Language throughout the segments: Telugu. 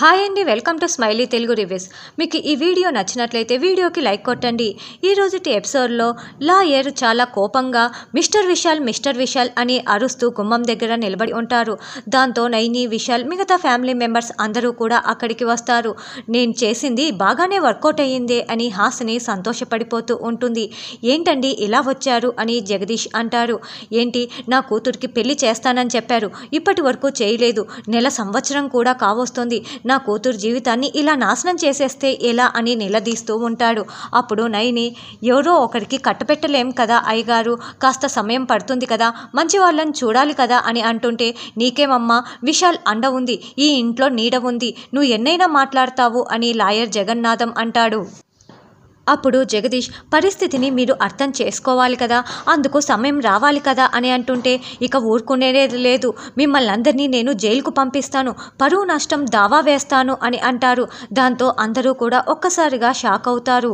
హాయ్ అండి welcome to smiley Telugu reviews మీకు ఈ వీడియో నచ్చినట్లయితే వీడియోకి లైక్ కొట్టండి ఈ రోజుటి ఎపిసోడ్లో లాయర్ చాలా కోపంగా మిస్టర్ విశాల్ మిస్టర్ విశాల్ అని అరుస్తూ గుమ్మం దగ్గర నిలబడి ఉంటారు దాంతో నైని విశాల్ మిగతా ఫ్యామిలీ మెంబర్స్ అందరూ కూడా అక్కడికి వస్తారు నేను చేసింది బాగానే వర్కౌట్ అయ్యిందే అని హాస్ని సంతోషపడిపోతూ ఉంటుంది ఏంటండి ఇలా వచ్చారు అని జగదీష్ అంటారు ఏంటి నా కూతురికి పెళ్లి చేస్తానని చెప్పారు ఇప్పటి వరకు చేయలేదు నెల సంవత్సరం కూడా కావొస్తుంది నా కూతురు జీవితాన్ని ఇలా నాశనం చేసేస్తే ఎలా అని నిలదీస్తూ ఉంటాడు అప్పుడు నయని ఎవరో ఒకరికి కట్టపెట్టలేం కదా అయ్యగారు కాస్త సమయం పడుతుంది కదా మంచి వాళ్ళని చూడాలి కదా అని అంటుంటే నీకేమమ్మా విశాల్ అండ ఉంది ఈ ఇంట్లో నీడ ఉంది నువ్వు ఎన్నైనా మాట్లాడతావు అని లాయర్ జగన్నాథం అంటాడు అప్పుడు జగదీష్ పరిస్థితిని మీరు అర్థం చేసుకోవాలి కదా అందుకు సమయం రావాలి కదా అని అంటుంటే ఇక ఊరుకునేదే లేదు మిమ్మల్ని అందరినీ నేను జైలుకు పంపిస్తాను పరువు నష్టం దావా వేస్తాను అని అంటారు దాంతో అందరూ కూడా ఒక్కసారిగా షాక్ అవుతారు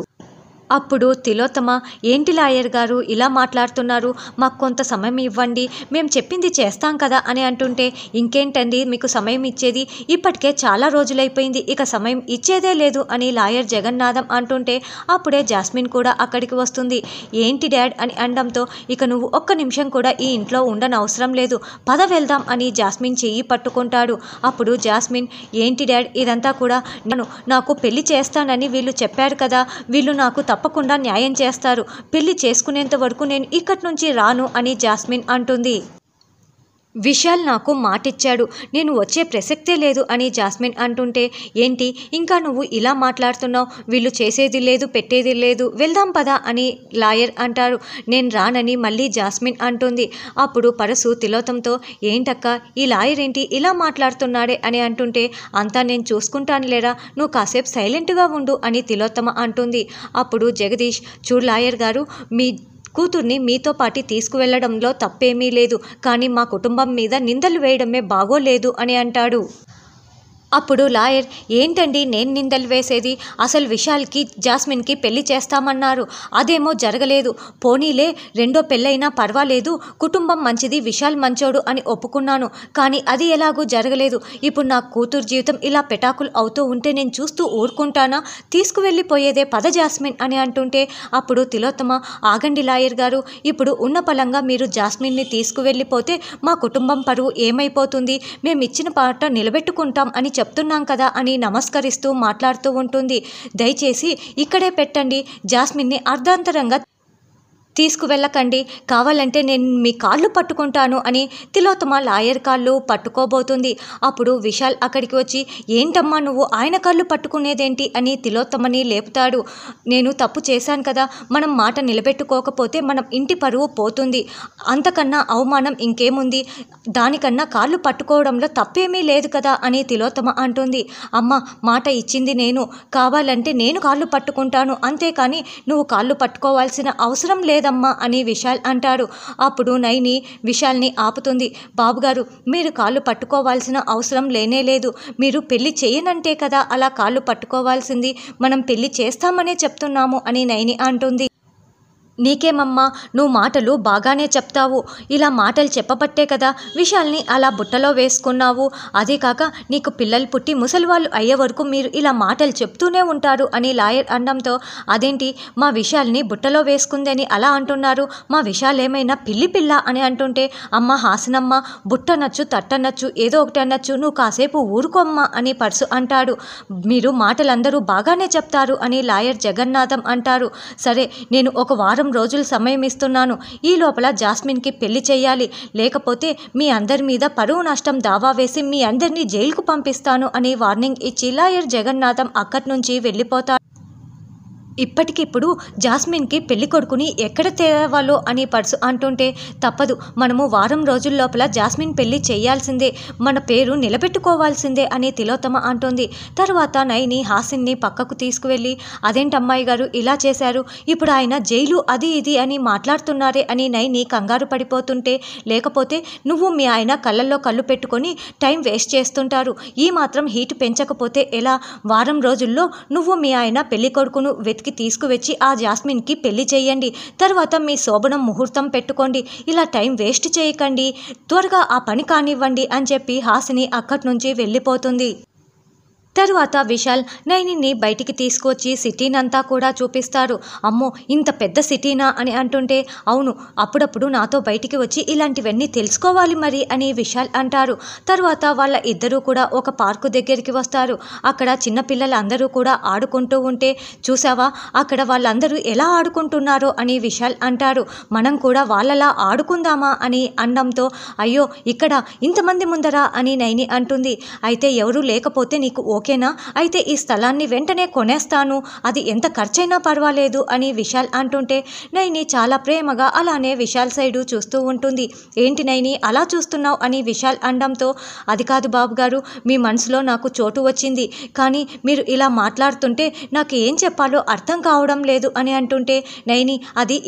అప్పుడు తిలోత్తమ ఏంటి లాయర్ గారు ఇలా మాట్లాడుతున్నారు మాకు కొంత సమయం ఇవ్వండి మేము చెప్పింది చేస్తాం కదా అని అంటుంటే ఇంకేంటండి మీకు సమయం ఇచ్చేది ఇప్పటికే చాలా రోజులైపోయింది ఇక సమయం ఇచ్చేదే లేదు అని లాయర్ జగన్నాథం అంటుంటే అప్పుడే జాస్మిన్ కూడా అక్కడికి వస్తుంది ఏంటి డాడ్ అని అనడంతో ఇక నువ్వు ఒక్క నిమిషం కూడా ఈ ఇంట్లో ఉండనవసరం లేదు పద వెళ్దాం అని జాస్మిన్ చెయ్యి పట్టుకుంటాడు అప్పుడు జాస్మిన్ ఏంటి డాడ్ ఇదంతా కూడా నేను నాకు పెళ్లి చేస్తానని వీళ్ళు చెప్పారు కదా వీళ్ళు నాకు తప్ప తప్పకుండా న్యాయం చేస్తారు పెళ్లి చేసుకునేంత వరకు నేను ఇక్కడి నుంచి రాను అని జాస్మిన్ అంటుంది విశాల్ నాకు మాటిచ్చాడు నేను వచ్చే ప్రసక్తే లేదు అని జాస్మిన్ అంటుంటే ఏంటి ఇంకా నువ్వు ఇలా మాట్లాడుతున్నావు వీళ్ళు చేసేది లేదు పెట్టేది లేదు వెళ్దాం పదా అని లాయర్ అంటారు నేను రానని మళ్ళీ జాస్మిన్ అంటుంది అప్పుడు పరసు తిలోతంతో ఏంటక్క ఈ లాయర్ ఏంటి ఇలా మాట్లాడుతున్నాడే అని అంటుంటే అంతా నేను చూసుకుంటాను లేరా నువ్వు కాసేపు సైలెంట్గా ఉండు అని తిలోత్తమ అంటుంది అప్పుడు జగదీష్ చూడు లాయర్ గారు మీ కూతుర్ని మీతో పాటి తీసుకువెళ్లడంలో తప్పేమీ లేదు కానీ మా కుటుంబం మీద నిందలు వేయడమే బాగోలేదు అని అంటాడు అప్పుడు లాయర్ ఏంటండి నేను నిందలు వేసేది అసలు విశాల్కి జాస్మిన్కి పెళ్లి చేస్తామన్నారు అదేమో జరగలేదు పోనీలే రెండో పెళ్ళైనా పర్వాలేదు కుటుంబం మంచిది విశాల్ మంచోడు అని ఒప్పుకున్నాను కానీ అది ఎలాగూ జరగలేదు ఇప్పుడు నా కూతురు జీవితం ఇలా పెటాకులు అవుతూ ఉంటే నేను చూస్తూ ఊరుకుంటానా తీసుకువెళ్ళిపోయేదే పద జాస్మిన్ అని అంటుంటే అప్పుడు తిలోత్తమ ఆగండి లాయర్ గారు ఇప్పుడు ఉన్న పలంగా మీరు జాస్మిన్ని తీసుకువెళ్ళిపోతే మా కుటుంబం పరువు ఏమైపోతుంది మేము ఇచ్చిన పాట నిలబెట్టుకుంటాం అని చెప్తున్నాం కదా అని నమస్కరిస్తూ మాట్లాడుతూ ఉంటుంది దయచేసి ఇక్కడే పెట్టండి జాస్మిన్ని అర్ధాంతరంగా తీసుకువెళ్ళకండి కావాలంటే నేను మీ కాళ్ళు పట్టుకుంటాను అని తిలోత్తమ లాయర్ కాళ్ళు పట్టుకోబోతుంది అప్పుడు విశాల్ అక్కడికి వచ్చి ఏంటమ్మా నువ్వు ఆయన కాళ్ళు పట్టుకునేదేంటి అని తిలోత్తమని లేపుతాడు నేను తప్పు చేశాను కదా మనం మాట నిలబెట్టుకోకపోతే మనం ఇంటి పరువు పోతుంది అంతకన్నా అవమానం ఇంకేముంది దానికన్నా కాళ్ళు పట్టుకోవడంలో తప్పేమీ లేదు కదా అని తిలోత్తమ అంటుంది అమ్మ మాట ఇచ్చింది నేను కావాలంటే నేను కాళ్ళు పట్టుకుంటాను అంతేకాని నువ్వు కాళ్ళు పట్టుకోవాల్సిన అవసరం లేదు లేదమ్మా అని విశాల్ అంటాడు అప్పుడు నైని విశాల్ని ఆపుతుంది బాబుగారు మీరు కాళ్ళు పట్టుకోవాల్సిన అవసరం లేనే లేదు మీరు పెళ్లి చేయనంటే కదా అలా కాళ్ళు పట్టుకోవాల్సింది మనం పెళ్లి చేస్తామనే చెప్తున్నాము అని నైని అంటుంది నీకేమమ్మా నువ్వు మాటలు బాగానే చెప్తావు ఇలా మాటలు చెప్పబట్టే కదా విషయాల్ని అలా బుట్టలో వేసుకున్నావు అదే కాక నీకు పిల్లలు పుట్టి ముసలివాళ్ళు అయ్యే వరకు మీరు ఇలా మాటలు చెప్తూనే ఉంటారు అని లాయర్ అనడంతో అదేంటి మా విషయాల్ని బుట్టలో వేసుకుందని అలా అంటున్నారు మా విషయాలు ఏమైనా పిల్లి పిల్ల అని అంటుంటే అమ్మ హాసనమ్మ బుట్టనచ్చు తట్టనచ్చు ఏదో ఒకటి అనొచ్చు నువ్వు కాసేపు ఊరుకోమ్మ అని పర్సు అంటాడు మీరు మాటలందరూ బాగానే చెప్తారు అని లాయర్ జగన్నాథం అంటారు సరే నేను ఒక వారం రోజులు సమయం ఇస్తున్నాను ఈ లోపల జాస్మిన్కి పెళ్లి చేయాలి లేకపోతే మీ అందరి మీద పరువు నష్టం దావా వేసి మీ అందరినీ జైలుకు పంపిస్తాను అని వార్నింగ్ ఇచ్చి లాయర్ జగన్నాథం అక్కడి నుంచి వెళ్ళిపోతాడు ఇప్పటికిప్పుడు జాస్మిన్కి పెళ్లి కొడుకుని ఎక్కడ తేవాలో అని పర్సు అంటుంటే తప్పదు మనము వారం రోజుల లోపల జాస్మిన్ పెళ్లి చేయాల్సిందే మన పేరు నిలబెట్టుకోవాల్సిందే అని తిలోతమ అంటోంది తర్వాత నైని హాసిన్ని పక్కకు తీసుకువెళ్ళి అదేంటి అమ్మాయి గారు ఇలా చేశారు ఇప్పుడు ఆయన జైలు అది ఇది అని మాట్లాడుతున్నారే అని నైని కంగారు పడిపోతుంటే లేకపోతే నువ్వు మీ ఆయన కళ్ళల్లో కళ్ళు పెట్టుకొని టైం వేస్ట్ చేస్తుంటారు ఈ మాత్రం హీట్ పెంచకపోతే ఎలా వారం రోజుల్లో నువ్వు మీ ఆయన పెళ్లి కొడుకును వెతికి ఇంటికి తీసుకువచ్చి ఆ జాస్మిన్కి పెళ్లి చేయండి తర్వాత మీ శోభనం ముహూర్తం పెట్టుకోండి ఇలా టైం వేస్ట్ చేయకండి త్వరగా ఆ పని కానివ్వండి అని చెప్పి హాసిని అక్కడి నుంచి వెళ్ళిపోతుంది తరువాత విశాల్ నైనిని బయటికి తీసుకొచ్చి సిటీనంతా కూడా చూపిస్తారు అమ్మో ఇంత పెద్ద సిటీనా అని అంటుంటే అవును అప్పుడప్పుడు నాతో బయటికి వచ్చి ఇలాంటివన్నీ తెలుసుకోవాలి మరి అని విశాల్ అంటారు తరువాత వాళ్ళ ఇద్దరూ కూడా ఒక పార్కు దగ్గరికి వస్తారు అక్కడ చిన్నపిల్లలు అందరూ కూడా ఆడుకుంటూ ఉంటే చూసావా అక్కడ వాళ్ళందరూ ఎలా ఆడుకుంటున్నారో అని విశాల్ అంటారు మనం కూడా వాళ్ళలా ఆడుకుందామా అని అనడంతో అయ్యో ఇక్కడ ఇంతమంది ముందరా అని నైని అంటుంది అయితే ఎవరూ లేకపోతే నీకు ఓకేనా అయితే ఈ స్థలాన్ని వెంటనే కొనేస్తాను అది ఎంత ఖర్చైనా పర్వాలేదు అని విశాల్ అంటుంటే నైని చాలా ప్రేమగా అలానే విశాల్ సైడు చూస్తూ ఉంటుంది ఏంటి నైని అలా చూస్తున్నావు అని విశాల్ అండంతో అది కాదు బాబు గారు మీ మనసులో నాకు చోటు వచ్చింది కానీ మీరు ఇలా మాట్లాడుతుంటే నాకు ఏం చెప్పాలో అర్థం కావడం లేదు అని అంటుంటే నైని అది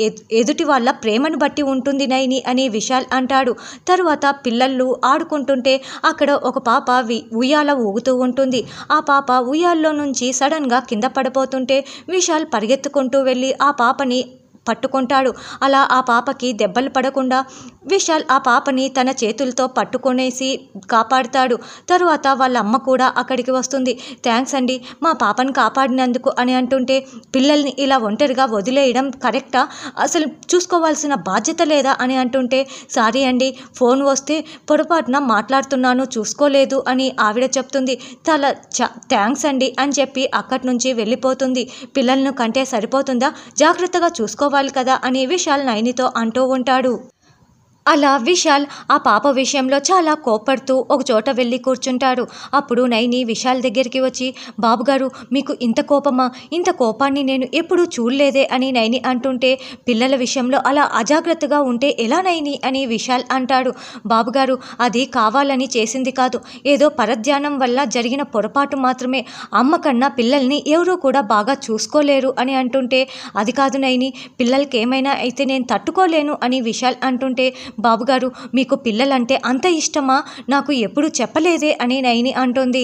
ఎదుటి వాళ్ళ ప్రేమను బట్టి ఉంటుంది నైని అని విశాల్ అంటాడు తరువాత పిల్లలు ఆడుకుంటుంటే అక్కడ ఒక పాప వి ఉయ్యాల ఊగుతూ ఉంటుంది ఆ పాప ఉయ్యాల్లో నుంచి సడన్గా కింద పడిపోతుంటే విశాల్ పరిగెత్తుకుంటూ వెళ్ళి ఆ పాపని పట్టుకుంటాడు అలా ఆ పాపకి దెబ్బలు పడకుండా విశాల్ ఆ పాపని తన చేతులతో పట్టుకునేసి కాపాడుతాడు తరువాత వాళ్ళ అమ్మ కూడా అక్కడికి వస్తుంది థ్యాంక్స్ అండి మా పాపను కాపాడినందుకు అని అంటుంటే పిల్లల్ని ఇలా ఒంటరిగా వదిలేయడం కరెక్టా అసలు చూసుకోవాల్సిన బాధ్యత లేదా అని అంటుంటే సారీ అండి ఫోన్ వస్తే పొరపాటున మాట్లాడుతున్నాను చూసుకోలేదు అని ఆవిడ చెప్తుంది తల థ్యాంక్స్ అండి అని చెప్పి అక్కడి నుంచి వెళ్ళిపోతుంది పిల్లలను కంటే సరిపోతుందా జాగ్రత్తగా చూసుకోవాలి చేసుకోవాలి కదా అనే విషయాలు నయనితో అంటూ ఉంటాడు అలా విశాల్ ఆ పాప విషయంలో చాలా కోప్పడుతూ ఒక చోట వెళ్ళి కూర్చుంటాడు అప్పుడు నైని విశాల్ దగ్గరికి వచ్చి బాబుగారు మీకు ఇంత కోపమా ఇంత కోపాన్ని నేను ఎప్పుడూ చూడలేదే అని నైని అంటుంటే పిల్లల విషయంలో అలా అజాగ్రత్తగా ఉంటే ఎలా నైని అని విశాల్ అంటాడు బాబుగారు అది కావాలని చేసింది కాదు ఏదో పరధ్యానం వల్ల జరిగిన పొరపాటు మాత్రమే అమ్మ కన్నా పిల్లల్ని ఎవరూ కూడా బాగా చూసుకోలేరు అని అంటుంటే అది కాదు నైని పిల్లలకి ఏమైనా అయితే నేను తట్టుకోలేను అని విశాల్ అంటుంటే బాబుగారు మీకు పిల్లలంటే అంత ఇష్టమా నాకు ఎప్పుడు చెప్పలేదే అని నయని అంటోంది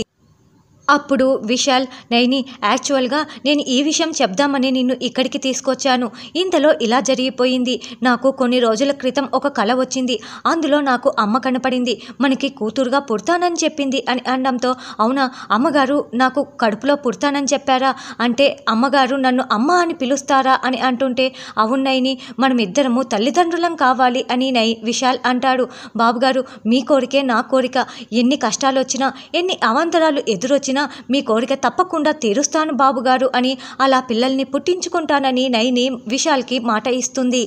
అప్పుడు విశాల్ నైని యాక్చువల్గా నేను ఈ విషయం చెప్దామని నిన్ను ఇక్కడికి తీసుకొచ్చాను ఇంతలో ఇలా జరిగిపోయింది నాకు కొన్ని రోజుల క్రితం ఒక కళ వచ్చింది అందులో నాకు అమ్మ కనపడింది మనకి కూతురుగా పుడతానని చెప్పింది అని అనడంతో అవునా అమ్మగారు నాకు కడుపులో పుడతానని చెప్పారా అంటే అమ్మగారు నన్ను అమ్మ అని పిలుస్తారా అని అంటుంటే అవును నైని మనమిద్దరము తల్లిదండ్రులం కావాలి అని నై విశాల్ అంటాడు బాబుగారు మీ కోరికే నా కోరిక ఎన్ని కష్టాలు వచ్చినా ఎన్ని అవాంతరాలు ఎదురొచ్చినా అయినా మీ కోరిక తప్పకుండా తీరుస్తాను బాబుగారు అని అలా పిల్లల్ని పుట్టించుకుంటానని నైని విశాల్కి మాట ఇస్తుంది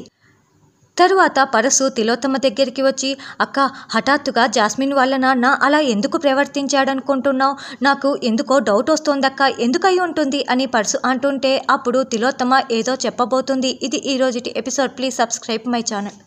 తరువాత పరసు తిలోత్తమ దగ్గరికి వచ్చి అక్క హఠాత్తుగా జాస్మిన్ వాళ్ళ నాన్న అలా ఎందుకు ప్రవర్తించాడనుకుంటున్నావు నాకు ఎందుకో డౌట్ వస్తోందక్క ఎందుకై ఉంటుంది అని పరసు అంటుంటే అప్పుడు తిలోత్తమ ఏదో చెప్పబోతుంది ఇది ఈరోజుటి episode please subscribe my channel